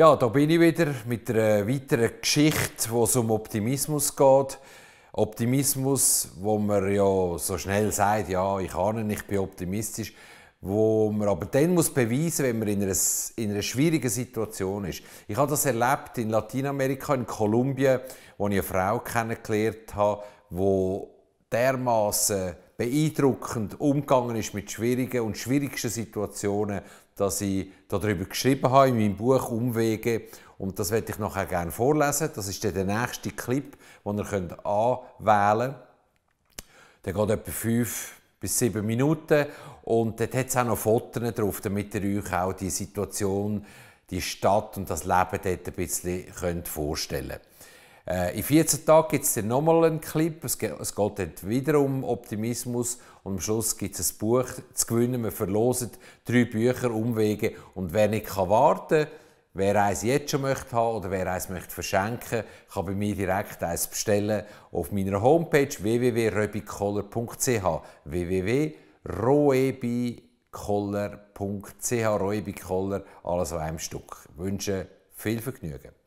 Ja, da bin ich wieder mit einer weiteren Geschichte, wo es um Optimismus geht. Optimismus, wo man ja so schnell sagt, ja, ich ahne, ich bin optimistisch, wo man aber dann muss beweisen, wenn man in einer, in einer schwierigen Situation ist. Ich habe das erlebt in Lateinamerika, in Kolumbien, wo ich eine Frau kennengelernt habe, wo dermaßen beeindruckend umgegangen ist mit schwierigen und schwierigsten Situationen, dass ich darüber geschrieben habe in meinem Buch Umwege. Und das werde ich nachher gerne vorlesen. Das ist dann der nächste Clip, den ihr könnt anwählen könnt. Der geht etwa fünf bis sieben Minuten. Und dort hat es auch noch Fotos drauf, damit ihr euch auch die Situation, die Stadt und das Leben dort ein bisschen vorstellen könnt. Äh, in 14 Tagen gibt es dann nochmal einen Clip. Es, geht, es geht dann wieder um Optimismus. Und am Schluss gibt es ein Buch zu gewinnen. Wir verlosen drei Bücher, Umwege. Und wer nicht kann warten kann, Wer eins jetzt schon möchte haben oder wer eins möchte verschenken, kann bei mir direkt eins bestellen auf meiner Homepage www.roebikoller.ch www.roebikoller.ch Roebikoller, alles auf einem Stück. Ich wünsche viel Vergnügen.